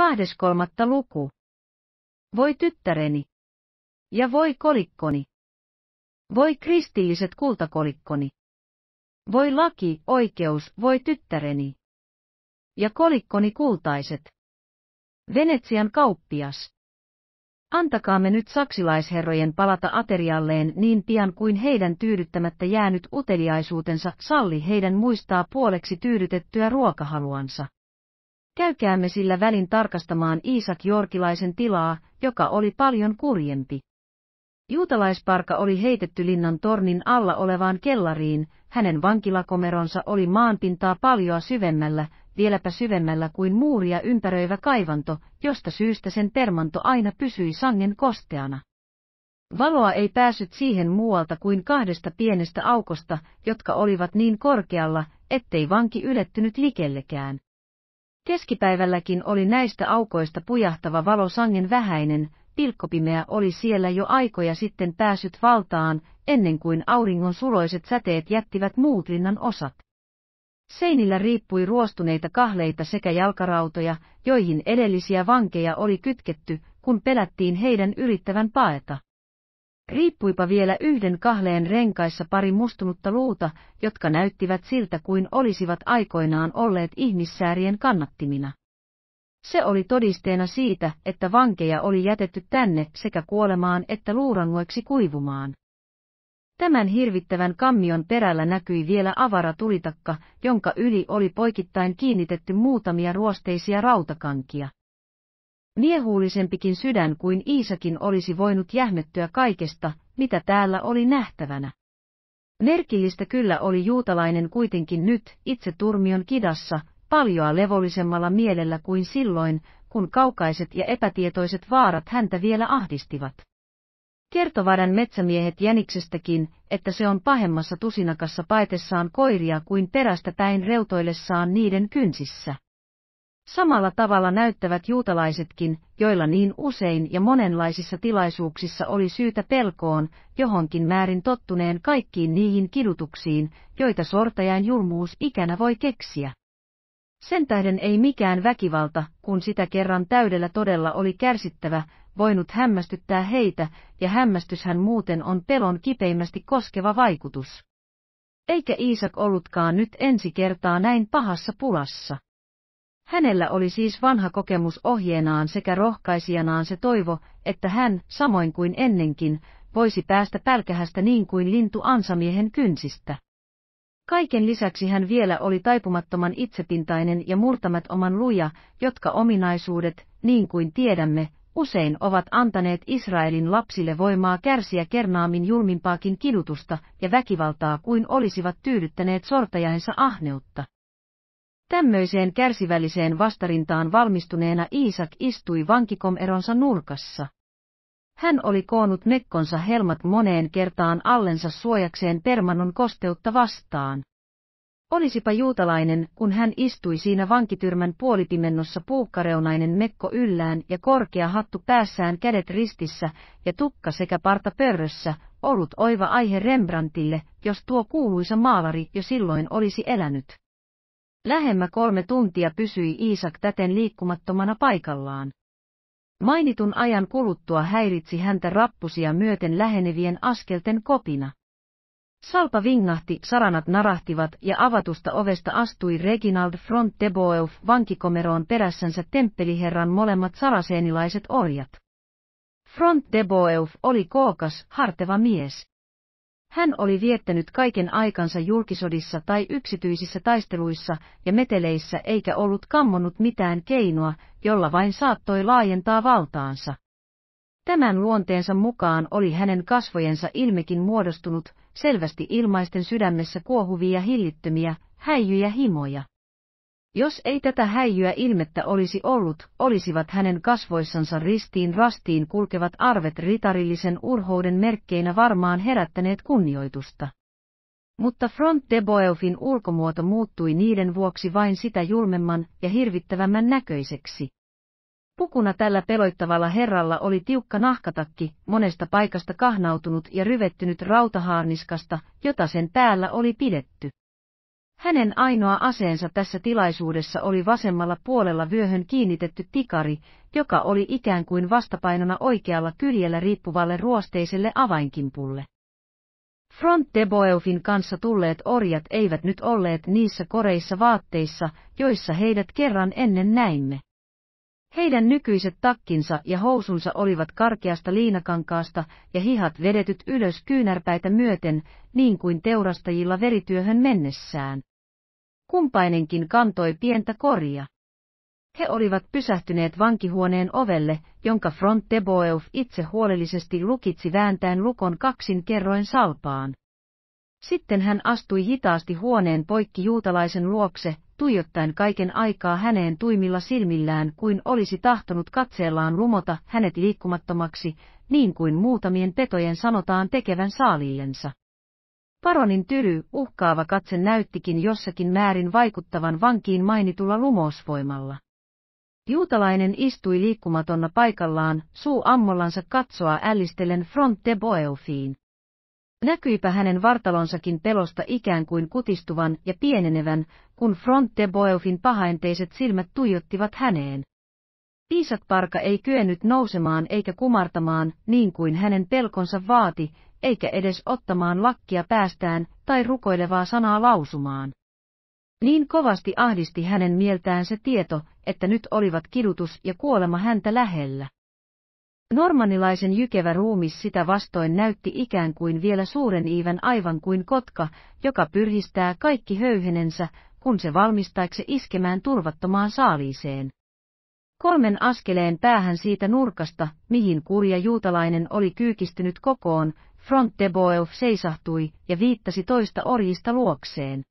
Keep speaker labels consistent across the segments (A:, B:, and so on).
A: Kahdeskolmatta luku. Voi tyttäreni. Ja voi kolikkoni. Voi kristilliset kultakolikkoni. Voi laki, oikeus, voi tyttäreni. Ja kolikkoni kultaiset. Venetsian kauppias. Antakaamme nyt saksilaisherrojen palata aterialleen niin pian kuin heidän tyydyttämättä jäänyt uteliaisuutensa salli heidän muistaa puoleksi tyydytettyä ruokahaluansa. Käykäämme sillä välin tarkastamaan Iisak Jorkilaisen tilaa, joka oli paljon kurjempi. Juutalaisparka oli heitetty linnan tornin alla olevaan kellariin, hänen vankilakomeronsa oli maanpintaa paljoa syvemmällä, vieläpä syvemmällä kuin muuria ympäröivä kaivanto, josta syystä sen permanto aina pysyi sangen kosteana. Valoa ei päässyt siihen muualta kuin kahdesta pienestä aukosta, jotka olivat niin korkealla, ettei vanki ylettynyt likellekään. Keskipäivälläkin oli näistä aukoista pujahtava valo sangen vähäinen, pilkkopimeä oli siellä jo aikoja sitten päässyt valtaan, ennen kuin auringon suloiset säteet jättivät muut linnan osat. Seinillä riippui ruostuneita kahleita sekä jalkarautoja, joihin edellisiä vankeja oli kytketty, kun pelättiin heidän yrittävän paeta. Riippuipa vielä yhden kahleen renkaissa pari mustunutta luuta, jotka näyttivät siltä kuin olisivat aikoinaan olleet ihmissäärien kannattimina. Se oli todisteena siitä, että vankeja oli jätetty tänne sekä kuolemaan että luurangoiksi kuivumaan. Tämän hirvittävän kammion perällä näkyi vielä avara tulitakka, jonka yli oli poikittain kiinnitetty muutamia ruosteisia rautakankia. Miehuullisempikin sydän kuin Iisakin olisi voinut jähmettyä kaikesta, mitä täällä oli nähtävänä. Merkillistä kyllä oli juutalainen kuitenkin nyt, itse turmion kidassa, paljoa levollisemmalla mielellä kuin silloin, kun kaukaiset ja epätietoiset vaarat häntä vielä ahdistivat. Kertovadan metsämiehet jäniksestäkin, että se on pahemmassa tusinakassa paitessaan koiria kuin perästä päin reutoillessaan niiden kynsissä. Samalla tavalla näyttävät juutalaisetkin, joilla niin usein ja monenlaisissa tilaisuuksissa oli syytä pelkoon, johonkin määrin tottuneen kaikkiin niihin kidutuksiin, joita sortajan julmuus ikänä voi keksiä. Sen tähden ei mikään väkivalta, kun sitä kerran täydellä todella oli kärsittävä, voinut hämmästyttää heitä, ja hämmästyshän muuten on pelon kipeimmästi koskeva vaikutus. Eikä Iisak ollutkaan nyt ensi kertaa näin pahassa pulassa. Hänellä oli siis vanha kokemus ohjeenaan sekä rohkaisijanaan se toivo, että hän, samoin kuin ennenkin, voisi päästä pälkähästä niin kuin lintu ansamiehen kynsistä. Kaiken lisäksi hän vielä oli taipumattoman itsepintainen ja murtamat oman luja, jotka ominaisuudet, niin kuin tiedämme, usein ovat antaneet Israelin lapsille voimaa kärsiä kernaamin julmimpaakin kidutusta ja väkivaltaa kuin olisivat tyydyttäneet sortajansa ahneutta. Tämmöiseen kärsivälliseen vastarintaan valmistuneena Iisak istui vankikomeronsa nurkassa. Hän oli koonut mekkonsa helmat moneen kertaan allensa suojakseen permannon kosteutta vastaan. Olisipa juutalainen, kun hän istui siinä vankityrmän puolipimennossa puukkareunainen mekko yllään ja korkea hattu päässään kädet ristissä ja tukka sekä parta pörrössä, ollut oiva aihe Rembrandtille, jos tuo kuuluisa maalari jo silloin olisi elänyt. Lähemmä kolme tuntia pysyi Iisak täten liikkumattomana paikallaan. Mainitun ajan kuluttua häiritsi häntä rappusia myöten lähenevien askelten kopina. Salpa vingahti, saranat narahtivat ja avatusta ovesta astui Reginald Front de Boeuf, vankikomeroon perässänsä temppeliherran molemmat saraseenilaiset orjat. Front de Boeuf oli kookas, harteva mies. Hän oli viettänyt kaiken aikansa julkisodissa tai yksityisissä taisteluissa ja meteleissä eikä ollut kammonut mitään keinoa, jolla vain saattoi laajentaa valtaansa. Tämän luonteensa mukaan oli hänen kasvojensa ilmekin muodostunut, selvästi ilmaisten sydämessä kuohuvia hillittömiä, häijyjä himoja. Jos ei tätä häijyä ilmettä olisi ollut, olisivat hänen kasvoissansa ristiin rastiin kulkevat arvet ritarillisen urhouden merkkeinä varmaan herättäneet kunnioitusta. Mutta Front de Boeufin ulkomuoto muuttui niiden vuoksi vain sitä julmemman ja hirvittävämmän näköiseksi. Pukuna tällä peloittavalla herralla oli tiukka nahkatakki, monesta paikasta kahnautunut ja ryvettynyt rautahaarniskasta, jota sen päällä oli pidetty. Hänen ainoa aseensa tässä tilaisuudessa oli vasemmalla puolella vyöhön kiinnitetty tikari, joka oli ikään kuin vastapainona oikealla kyljellä riippuvalle ruosteiselle avainkimpulle. Front de Boeufin kanssa tulleet orjat eivät nyt olleet niissä koreissa vaatteissa, joissa heidät kerran ennen näimme. Heidän nykyiset takkinsa ja housunsa olivat karkeasta liinakankaasta ja hihat vedetyt ylös kyynärpäitä myöten, niin kuin teurastajilla verityöhön mennessään. Kumpainenkin kantoi pientä koria. He olivat pysähtyneet vankihuoneen ovelle, jonka Front Boeuf itse huolellisesti lukitsi vääntäen lukon kaksin kerroin salpaan. Sitten hän astui hitaasti huoneen poikki juutalaisen luokse, tuijottaen kaiken aikaa häneen tuimilla silmillään kuin olisi tahtonut katseellaan lumota hänet liikkumattomaksi, niin kuin muutamien petojen sanotaan tekevän saaliillensa. Paronin tyly, uhkaava katse näyttikin jossakin määrin vaikuttavan vankiin mainitulla lumousvoimalla. Juutalainen istui liikkumatonna paikallaan, suu ammollansa katsoa ällistellen Front de boeufiin. Näkyipä hänen vartalonsakin pelosta ikään kuin kutistuvan ja pienenevän, kun Front de Boeufin pahaenteiset silmät tuijottivat häneen. parka ei kyennyt nousemaan eikä kumartamaan, niin kuin hänen pelkonsa vaati, eikä edes ottamaan lakkia päästään tai rukoilevaa sanaa lausumaan. Niin kovasti ahdisti hänen mieltään se tieto, että nyt olivat kidutus ja kuolema häntä lähellä. Normanilaisen jykevä ruumis sitä vastoin näytti ikään kuin vielä suuren iivän aivan kuin kotka, joka pyrhistää kaikki höyhenensä, kun se valmistaikse iskemään turvattomaan saaliiseen. Kolmen askeleen päähän siitä nurkasta, mihin kurja juutalainen oli kyykistynyt kokoon, Front de Boeuf seisahtui ja viittasi toista orjista luokseen.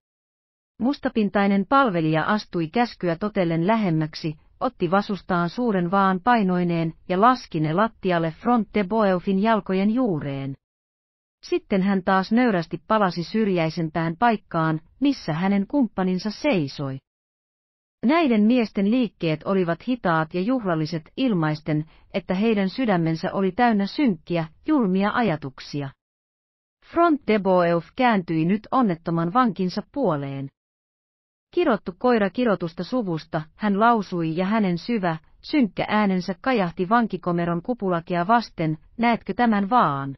A: Mustapintainen palvelija astui käskyä totellen lähemmäksi, otti vasustaan suuren vaan painoineen ja laski ne lattialle Front de Boeufin jalkojen juureen. Sitten hän taas nöyrästi palasi syrjäisempään paikkaan, missä hänen kumppaninsa seisoi. Näiden miesten liikkeet olivat hitaat ja juhlalliset ilmaisten, että heidän sydämensä oli täynnä synkkiä, julmia ajatuksia. Front de Boeuf kääntyi nyt onnettoman vankinsa puoleen. Kirottu koira kirotusta suvusta, hän lausui ja hänen syvä, synkkä äänensä kajahti vankikomeron kupulakia vasten, näetkö tämän vaan?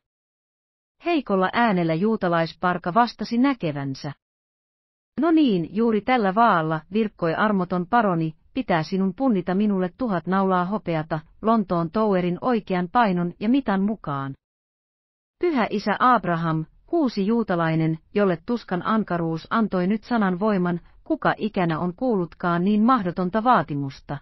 A: Heikolla äänellä juutalaisparka vastasi näkevänsä. No niin, juuri tällä vaalla, virkkoi armoton paroni, pitää sinun punnita minulle tuhat naulaa hopeata, Lontoon Towerin oikean painon ja mitan mukaan. Pyhä isä Abraham, kuusi juutalainen, jolle tuskan ankaruus antoi nyt sanan voiman, kuka ikänä on kuullutkaan niin mahdotonta vaatimusta.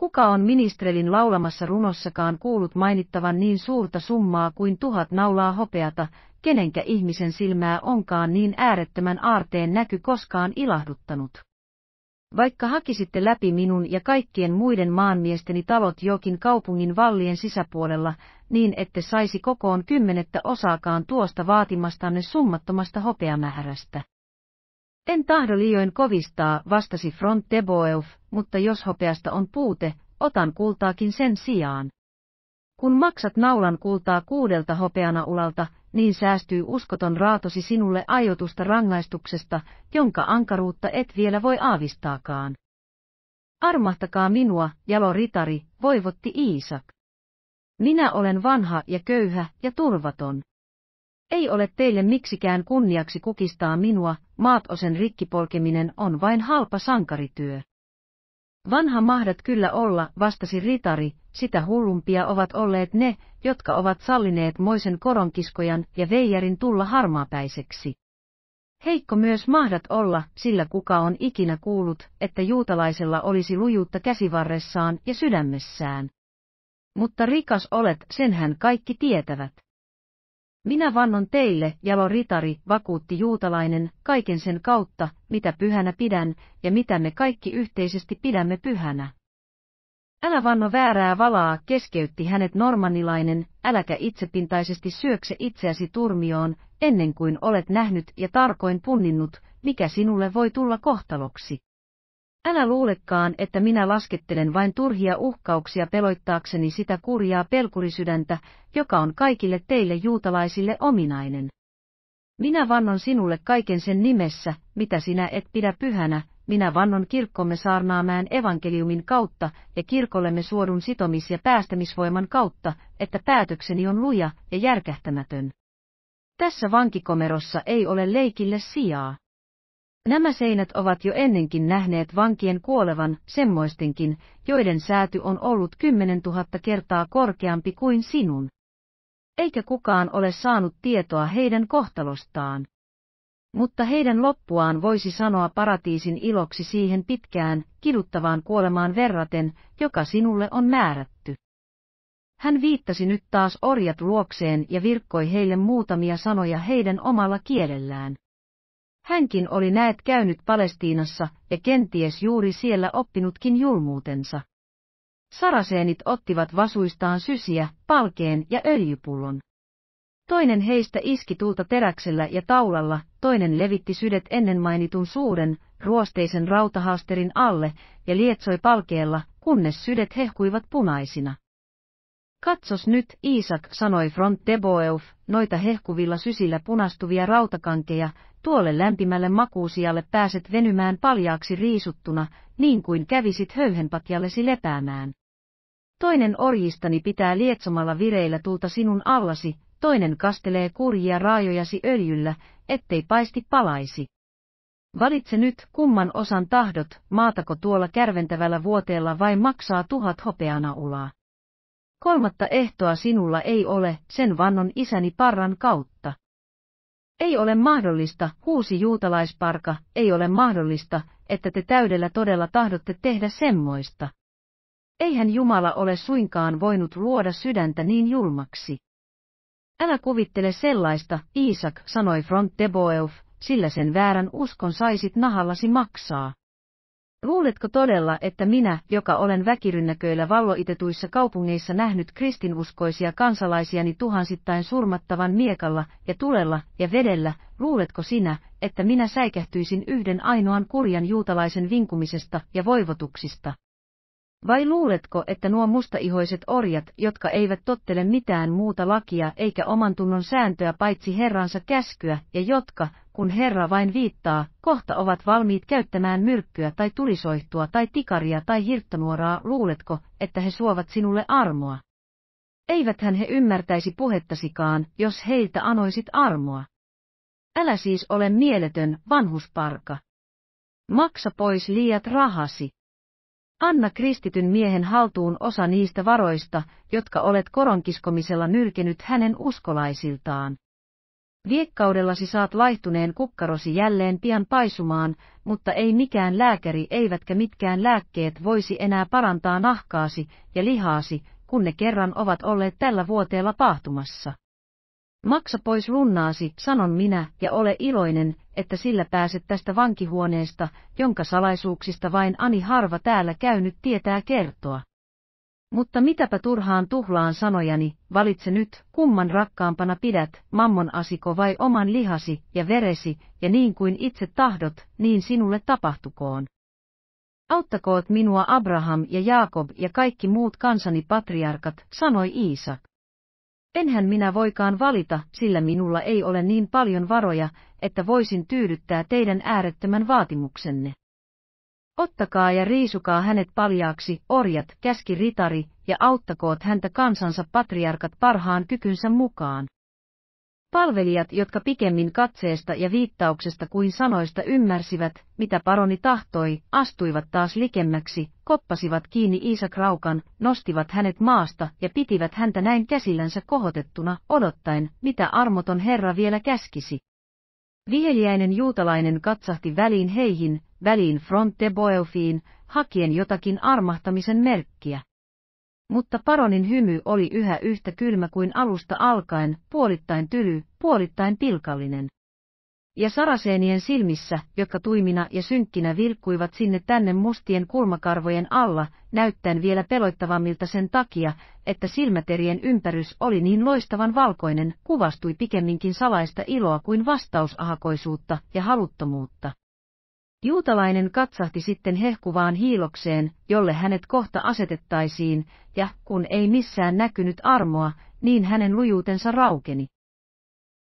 A: Kuka on ministerin laulamassa runossakaan kuullut mainittavan niin suurta summaa kuin tuhat naulaa hopeata, kenenkä ihmisen silmää onkaan niin äärettömän aarteen näky koskaan ilahduttanut. Vaikka hakisitte läpi minun ja kaikkien muiden maanmiesteni talot jokin kaupungin vallien sisäpuolella, niin ette saisi kokoon kymmenettä osaakaan tuosta vaatimastanne summattomasta hopeamäärästä. En tahdo liioin kovistaa, vastasi Front Teboeuf, mutta jos hopeasta on puute, otan kultaakin sen sijaan. Kun maksat naulan kultaa kuudelta hopeana ulalta, niin säästyy uskoton raatosi sinulle aiotusta rangaistuksesta, jonka ankaruutta et vielä voi aavistaakaan. Armahtakaa minua, jalo ritari, voivotti Iisak. Minä olen vanha ja köyhä ja turvaton. Ei ole teille miksikään kunniaksi kukistaa minua, maatosen rikkipolkeminen on vain halpa sankarityö. Vanha mahdat kyllä olla, vastasi ritari, sitä hullumpia ovat olleet ne, jotka ovat sallineet moisen koronkiskojan ja veijarin tulla harmaapäiseksi. Heikko myös mahdat olla, sillä kuka on ikinä kuullut, että juutalaisella olisi lujuutta käsivarressaan ja sydämessään. Mutta rikas olet, senhän kaikki tietävät. Minä vannon teille, jalo ritari, vakuutti juutalainen, kaiken sen kautta, mitä pyhänä pidän, ja mitä me kaikki yhteisesti pidämme pyhänä. Älä vanno väärää valaa, keskeytti hänet normanilainen, äläkä itsepintaisesti syökse itseäsi turmioon, ennen kuin olet nähnyt ja tarkoin punninnut, mikä sinulle voi tulla kohtaloksi. Älä luulekaan, että minä laskettelen vain turhia uhkauksia peloittaakseni sitä kurjaa pelkurisydäntä, joka on kaikille teille juutalaisille ominainen. Minä vannon sinulle kaiken sen nimessä, mitä sinä et pidä pyhänä, minä vannon kirkkomme saarnaamään evankeliumin kautta ja kirkollemme suodun sitomis- ja päästämisvoiman kautta, että päätökseni on luja ja järkähtämätön. Tässä vankikomerossa ei ole leikille sijaa. Nämä seinät ovat jo ennenkin nähneet vankien kuolevan, semmoistenkin, joiden sääty on ollut kymmenen tuhatta kertaa korkeampi kuin sinun. Eikä kukaan ole saanut tietoa heidän kohtalostaan. Mutta heidän loppuaan voisi sanoa paratiisin iloksi siihen pitkään, kiduttavaan kuolemaan verraten, joka sinulle on määrätty. Hän viittasi nyt taas orjat luokseen ja virkkoi heille muutamia sanoja heidän omalla kielellään. Hänkin oli näet käynyt Palestiinassa ja kenties juuri siellä oppinutkin julmuutensa. Saraseenit ottivat vasuistaan sysiä, palkeen ja öljypullon. Toinen heistä iski tulta teräksellä ja taulalla, toinen levitti sydet ennen mainitun suuren, ruosteisen rautahaasterin alle ja lietsoi palkeella, kunnes sydet hehkuivat punaisina. Katsos nyt, Iisak sanoi Front Teboeuf, noita hehkuvilla sysillä punastuvia rautakankeja, tuolle lämpimälle makuusialle pääset venymään paljaaksi riisuttuna, niin kuin kävisit höyhenpatjallesi lepäämään. Toinen orjistani pitää lietsomalla vireillä tulta sinun allasi, toinen kastelee kurjia raajojasi öljyllä, ettei paisti palaisi. Valitse nyt, kumman osan tahdot, maatako tuolla kärventävällä vuoteella vai maksaa tuhat ulaa? Kolmatta ehtoa sinulla ei ole, sen vannon isäni parran kautta. Ei ole mahdollista, huusi juutalaisparka, ei ole mahdollista, että te täydellä todella tahdotte tehdä semmoista. Eihän Jumala ole suinkaan voinut luoda sydäntä niin julmaksi. Älä kuvittele sellaista, Iisak sanoi Front Deboeuf, sillä sen väärän uskon saisit nahallasi maksaa. Luuletko todella, että minä, joka olen väkirynnäköillä valloitetuissa kaupungeissa nähnyt kristinuskoisia kansalaisiani tuhansittain surmattavan miekalla ja tulella ja vedellä, luuletko sinä, että minä säikähtyisin yhden ainoan kurjan juutalaisen vinkumisesta ja voivotuksista? Vai luuletko, että nuo mustaihoiset orjat, jotka eivät tottele mitään muuta lakia eikä oman tunnon sääntöä paitsi Herransa käskyä, ja jotka, kun Herra vain viittaa, kohta ovat valmiit käyttämään myrkkyä tai tulisoihtua tai tikaria tai hirttonuoraa, luuletko, että he suovat sinulle armoa? Eiväthän he ymmärtäisi puhettasikaan, jos heiltä anoisit armoa. Älä siis ole mieletön, vanhusparka. Maksa pois liiat rahasi. Anna kristityn miehen haltuun osa niistä varoista, jotka olet koronkiskomisella nyrkenyt hänen uskolaisiltaan. Viekkaudellasi saat laihtuneen kukkarosi jälleen pian paisumaan, mutta ei mikään lääkäri eivätkä mitkään lääkkeet voisi enää parantaa nahkaasi ja lihaasi, kun ne kerran ovat olleet tällä vuoteella pahtumassa. Maksa pois lunnaasi, sanon minä, ja ole iloinen, että sillä pääset tästä vankihuoneesta, jonka salaisuuksista vain Ani harva täällä käynyt tietää kertoa. Mutta mitäpä turhaan tuhlaan sanojani, valitse nyt, kumman rakkaampana pidät, mammon asiko vai oman lihasi ja veresi, ja niin kuin itse tahdot, niin sinulle tapahtukoon. Auttakoot minua Abraham ja Jaakob ja kaikki muut kansani patriarkat, sanoi Iisa. Enhän minä voikaan valita, sillä minulla ei ole niin paljon varoja, että voisin tyydyttää teidän äärettömän vaatimuksenne. Ottakaa ja riisukaa hänet paljaaksi, orjat, käski ritari, ja auttakoot häntä kansansa patriarkat parhaan kykynsä mukaan. Palvelijat, jotka pikemmin katseesta ja viittauksesta kuin sanoista ymmärsivät, mitä paroni tahtoi, astuivat taas likemmäksi, koppasivat kiinni Iisak Raukan, nostivat hänet maasta ja pitivät häntä näin käsillänsä kohotettuna, odottaen, mitä armoton herra vielä käskisi. Viheliäinen juutalainen katsahti väliin heihin, väliin Fronte Boeofiin, hakien jotakin armahtamisen merkkiä. Mutta paronin hymy oli yhä yhtä kylmä kuin alusta alkaen, puolittain tyly, puolittain pilkallinen. Ja saraseenien silmissä, jotka tuimina ja synkkinä vilkkuivat sinne tänne mustien kulmakarvojen alla, näyttäen vielä peloittavammilta sen takia, että silmäterien ympärys oli niin loistavan valkoinen, kuvastui pikemminkin salaista iloa kuin vastausahakoisuutta ja haluttomuutta. Juutalainen katsahti sitten hehkuvaan hiilokseen, jolle hänet kohta asetettaisiin, ja kun ei missään näkynyt armoa, niin hänen lujuutensa raukeni.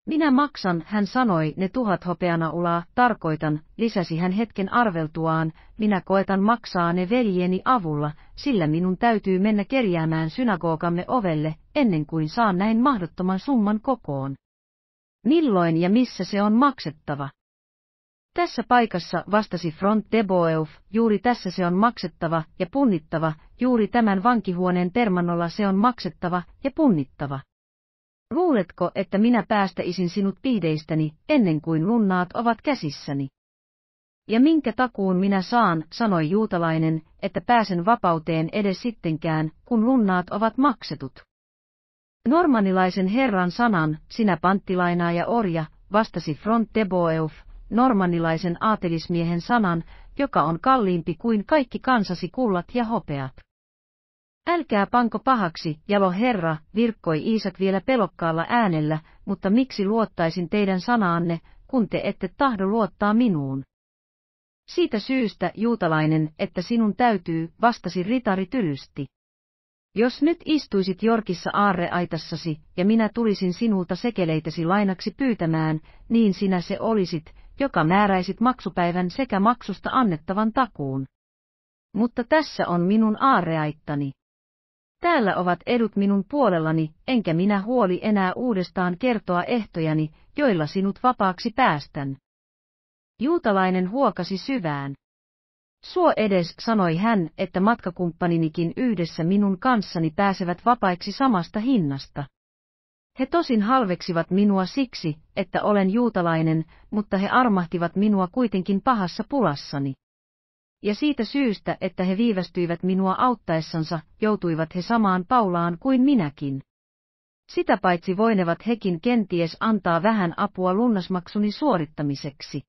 A: Minä maksan, hän sanoi, ne tuhat hopeana ulaa, tarkoitan, lisäsi hän hetken arveltuaan, minä koetan maksaa ne veljeni avulla, sillä minun täytyy mennä kerjäämään synagogamme ovelle, ennen kuin saan näin mahdottoman summan kokoon. Milloin ja missä se on maksettava? Tässä paikassa vastasi Front de Boeuf, juuri tässä se on maksettava ja punnittava, juuri tämän vankihuoneen termanolla se on maksettava ja punnittava. Luuletko, että minä päästäisin sinut piideistäni, ennen kuin lunnaat ovat käsissäni? Ja minkä takuun minä saan, sanoi juutalainen, että pääsen vapauteen edes sittenkään, kun lunnaat ovat maksetut. Normanilaisen herran sanan, sinä panttilainaa ja orja, vastasi Front de Boeuf, normannilaisen aatelismiehen sanan, joka on kalliimpi kuin kaikki kansasi kullat ja hopeat. Älkää panko pahaksi, jalo herra, virkkoi Iisak vielä pelokkaalla äänellä, mutta miksi luottaisin teidän sanaanne, kun te ette tahdo luottaa minuun? Siitä syystä, juutalainen, että sinun täytyy, vastasi ritari tylysti. Jos nyt istuisit Jorkissa aarreaitassasi, ja minä tulisin sinulta sekeleitäsi lainaksi pyytämään, niin sinä se olisit, joka määräisit maksupäivän sekä maksusta annettavan takuun. Mutta tässä on minun aareaittani. Täällä ovat edut minun puolellani, enkä minä huoli enää uudestaan kertoa ehtojani, joilla sinut vapaaksi päästän. Juutalainen huokasi syvään. Suo edes sanoi hän, että matkakumppaninikin yhdessä minun kanssani pääsevät vapaiksi samasta hinnasta. He tosin halveksivat minua siksi, että olen juutalainen, mutta he armahtivat minua kuitenkin pahassa pulassani. Ja siitä syystä, että he viivästyivät minua auttaessansa, joutuivat he samaan paulaan kuin minäkin. Sitä paitsi voinevat hekin kenties antaa vähän apua lunnasmaksuni suorittamiseksi.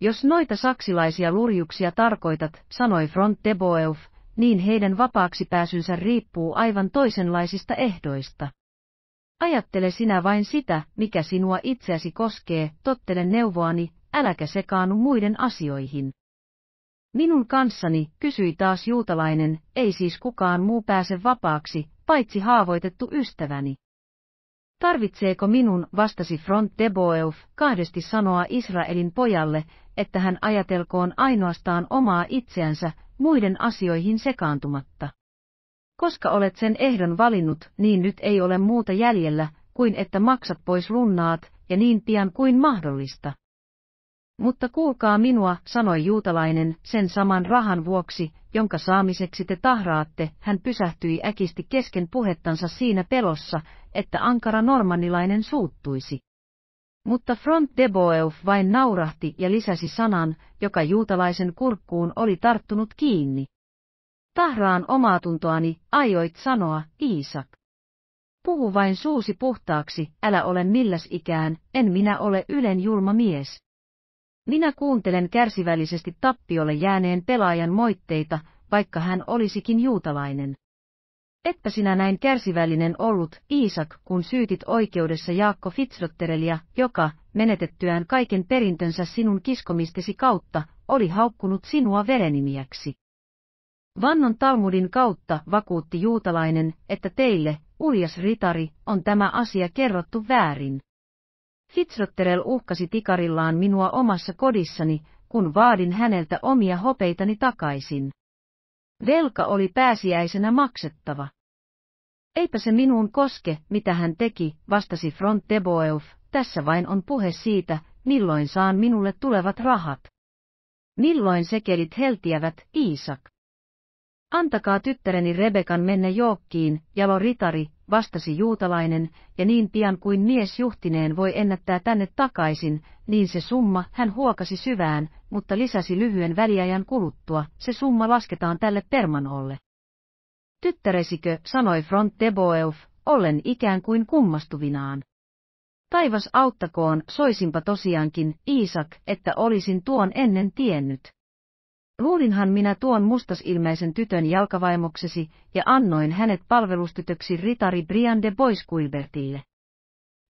A: Jos noita saksilaisia lurjuksia tarkoitat, sanoi Front de Boeuf, niin heidän vapaaksi pääsynsä riippuu aivan toisenlaisista ehdoista. Ajattele sinä vain sitä, mikä sinua itseäsi koskee, tottele neuvoani, äläkä sekaannu muiden asioihin. Minun kanssani, kysyi taas juutalainen, ei siis kukaan muu pääse vapaaksi, paitsi haavoitettu ystäväni. Tarvitseeko minun, vastasi Front de Boeuf, kahdesti sanoa Israelin pojalle, että hän ajatelkoon ainoastaan omaa itseänsä, muiden asioihin sekaantumatta. Koska olet sen ehdon valinnut, niin nyt ei ole muuta jäljellä, kuin että maksat pois lunnaat, ja niin pian kuin mahdollista. Mutta kuulkaa minua, sanoi juutalainen, sen saman rahan vuoksi, jonka saamiseksi te tahraatte, hän pysähtyi äkisti kesken puhettansa siinä pelossa, että ankara normannilainen suuttuisi. Mutta Front de Boeuf vain naurahti ja lisäsi sanan, joka juutalaisen kurkkuun oli tarttunut kiinni. Tahraan omaatuntoani, aioit sanoa, Iisak. Puhu vain suusi puhtaaksi, älä ole milläs ikään, en minä ole ylen julma mies. Minä kuuntelen kärsivällisesti tappiolle jääneen pelaajan moitteita, vaikka hän olisikin juutalainen. Että sinä näin kärsivällinen ollut, Iisak, kun syytit oikeudessa Jaakko Fitzrotterelia, joka, menetettyään kaiken perintönsä sinun kiskomistesi kautta, oli haukkunut sinua verenimiäksi. Vannon Talmudin kautta vakuutti juutalainen, että teille, uljas ritari, on tämä asia kerrottu väärin. Fitzrotterel uhkasi tikarillaan minua omassa kodissani, kun vaadin häneltä omia hopeitani takaisin. Velka oli pääsiäisenä maksettava. Eipä se minuun koske, mitä hän teki, vastasi Front Boeuf, tässä vain on puhe siitä, milloin saan minulle tulevat rahat. Milloin sekelit heltiävät, Iisak? Antakaa tyttäreni Rebekan mennä Jookkiin, jalo ritari, vastasi juutalainen, ja niin pian kuin mies juhtineen voi ennättää tänne takaisin, niin se summa, hän huokasi syvään, mutta lisäsi lyhyen väliajan kuluttua, se summa lasketaan tälle permanolle. Tyttäresikö, sanoi Front Boeuf, ollen ikään kuin kummastuvinaan. Taivas auttakoon, soisinpa tosiaankin, Iisak, että olisin tuon ennen tiennyt. Luulinhan minä tuon mustasilmäisen tytön jalkavaimoksesi ja annoin hänet palvelustytöksi ritari Brian de Boiskuilbertille.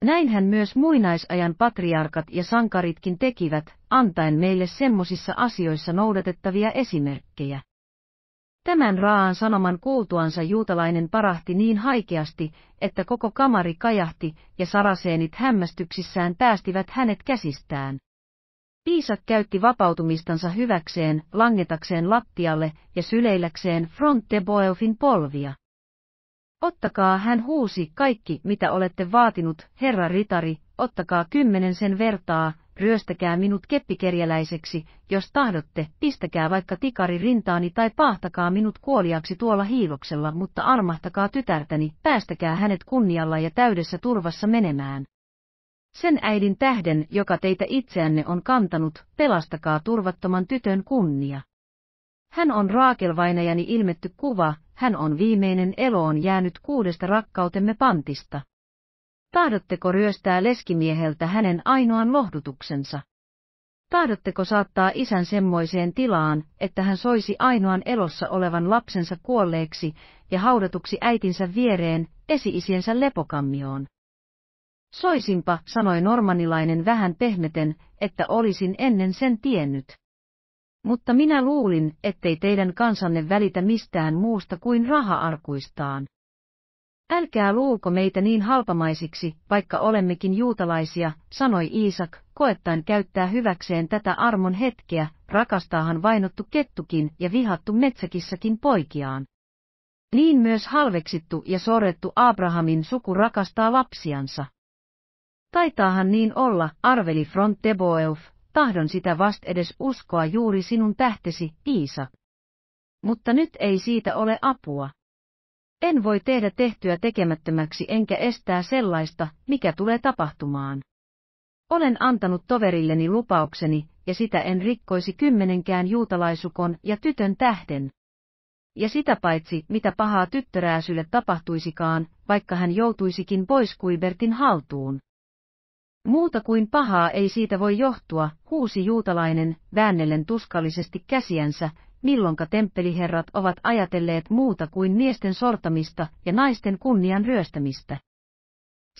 A: Näinhän myös muinaisajan patriarkat ja sankaritkin tekivät, antaen meille semmosissa asioissa noudatettavia esimerkkejä. Tämän raa'an sanoman kuultuansa juutalainen parahti niin haikeasti, että koko kamari kajahti, ja saraseenit hämmästyksissään päästivät hänet käsistään. Piisak käytti vapautumistansa hyväkseen, langetakseen lattialle ja syleilläkseen Fronte Boelfin polvia. Ottakaa, hän huusi, kaikki mitä olette vaatinut, herra ritari, ottakaa kymmenen sen vertaa, ryöstäkää minut keppikerjäläiseksi, jos tahdotte, pistäkää vaikka tikari rintaani tai pahtakaa minut kuoliaksi tuolla hiiloksella, mutta armahtakaa tytärtäni, päästäkää hänet kunnialla ja täydessä turvassa menemään. Sen äidin tähden, joka teitä itseänne on kantanut, pelastakaa turvattoman tytön kunnia. Hän on Raakelvainajani ilmetty kuva, hän on viimeinen eloon jäänyt kuudesta rakkautemme pantista. Tahdotteko ryöstää leskimieheltä hänen ainoan lohdutuksensa? Tahdotteko saattaa isän semmoiseen tilaan, että hän soisi ainoan elossa olevan lapsensa kuolleeksi ja haudatuksi äitinsä viereen, esi-isiensä lepokammioon? Soisinpa, sanoi normanilainen vähän pehmeten, että olisin ennen sen tiennyt. Mutta minä luulin, ettei teidän kansanne välitä mistään muusta kuin raha-arkuistaan. Älkää luulko meitä niin halpamaisiksi, vaikka olemmekin juutalaisia, sanoi Iisak, koettaen käyttää hyväkseen tätä armon hetkeä, rakastaahan vainottu kettukin ja vihattu metsäkissäkin poikiaan. Niin myös halveksittu ja sorrettu Abrahamin suku rakastaa lapsiansa. Taitaahan niin olla, arveli Fronteboeuf, tahdon sitä vast edes uskoa juuri sinun tähtesi, Iisa. Mutta nyt ei siitä ole apua. En voi tehdä tehtyä tekemättömäksi enkä estää sellaista, mikä tulee tapahtumaan. Olen antanut toverilleni lupaukseni, ja sitä en rikkoisi kymmenenkään juutalaisukon ja tytön tähden. Ja sitä paitsi, mitä pahaa tyttörääsylle tapahtuisikaan, vaikka hän joutuisikin pois Kuibertin haltuun. Muuta kuin pahaa ei siitä voi johtua, huusi juutalainen, väännellen tuskallisesti käsiänsä, millonka temppeliherrat ovat ajatelleet muuta kuin miesten sortamista ja naisten kunnian ryöstämistä.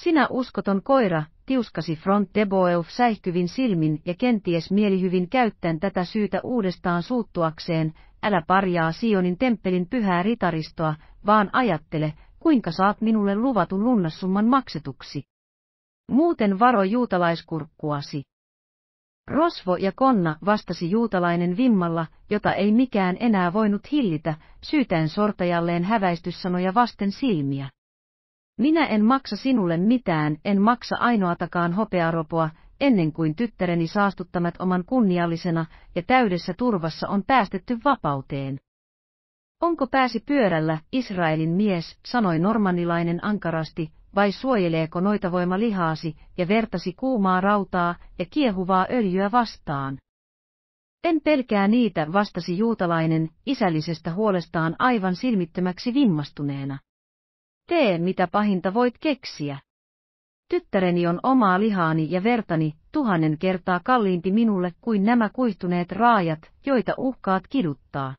A: Sinä uskoton koira, tiuskasi Front de Boeuf säihkyvin silmin ja kenties mielihyvin käyttäen tätä syytä uudestaan suuttuakseen, älä parjaa Sionin temppelin pyhää ritaristoa, vaan ajattele, kuinka saat minulle luvatun lunnassumman maksetuksi. Muuten varo juutalaiskurkkuasi. Rosvo ja Konna vastasi juutalainen vimmalla, jota ei mikään enää voinut hillitä, syytäen sortajalleen häväistyssanoja vasten silmiä. Minä en maksa sinulle mitään, en maksa ainoatakaan hopearopoa, ennen kuin tyttäreni saastuttamat oman kunniallisena ja täydessä turvassa on päästetty vapauteen. Onko pääsi pyörällä, Israelin mies, sanoi normanilainen ankarasti, vai suojeleeko noita voima lihaasi ja vertasi kuumaa rautaa ja kiehuvaa öljyä vastaan? En pelkää niitä, vastasi juutalainen, isällisestä huolestaan aivan silmittömäksi vimmastuneena. Tee mitä pahinta voit keksiä. Tyttäreni on omaa lihaani ja vertani, tuhannen kertaa kalliimpi minulle kuin nämä kuihtuneet raajat, joita uhkaat kiduttaa.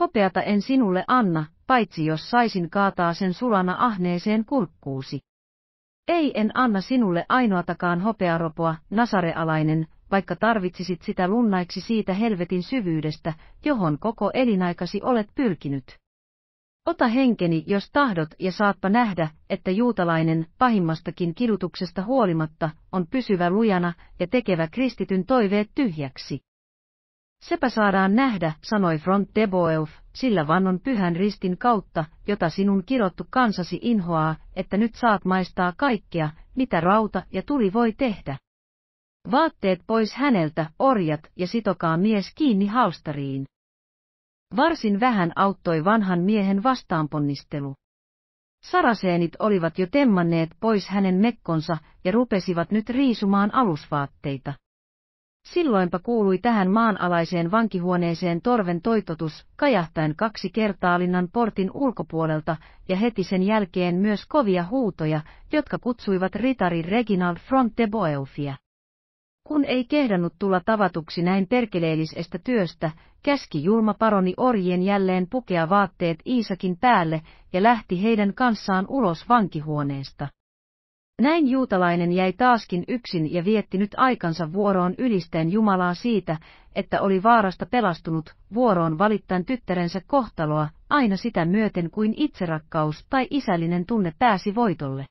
A: Hopeata en sinulle anna, paitsi jos saisin kaataa sen sulana ahneeseen kurkkuusi. Ei en anna sinulle ainoatakaan hopearopoa, nasarealainen, vaikka tarvitsisit sitä lunnaiksi siitä helvetin syvyydestä, johon koko elinaikasi olet pyrkinyt. Ota henkeni, jos tahdot, ja saatpa nähdä, että juutalainen, pahimmastakin kidutuksesta huolimatta, on pysyvä lujana ja tekevä kristityn toiveet tyhjäksi. Sepä saadaan nähdä, sanoi Front Deboeuf, sillä vannon pyhän ristin kautta, jota sinun kirottu kansasi inhoaa, että nyt saat maistaa kaikkea, mitä rauta ja tuli voi tehdä. Vaatteet pois häneltä, orjat, ja sitokaa mies kiinni halstariin. Varsin vähän auttoi vanhan miehen vastaanponnistelu. Saraseenit olivat jo temmanneet pois hänen mekkonsa ja rupesivat nyt riisumaan alusvaatteita. Silloinpa kuului tähän maanalaiseen vankihuoneeseen torven toitotus, kajahtaen kaksi kertaa linnan portin ulkopuolelta ja heti sen jälkeen myös kovia huutoja, jotka kutsuivat ritari Reginald Front de Boeufia. Kun ei kehdannut tulla tavatuksi näin perkeleellisestä työstä, käski julma paroni orjien jälleen pukea vaatteet Iisakin päälle ja lähti heidän kanssaan ulos vankihuoneesta. Näin juutalainen jäi taaskin yksin ja vietti nyt aikansa vuoroon ylisteen Jumalaa siitä, että oli vaarasta pelastunut, vuoroon valittain tyttärensä kohtaloa, aina sitä myöten kuin itserakkaus tai isällinen tunne pääsi voitolle.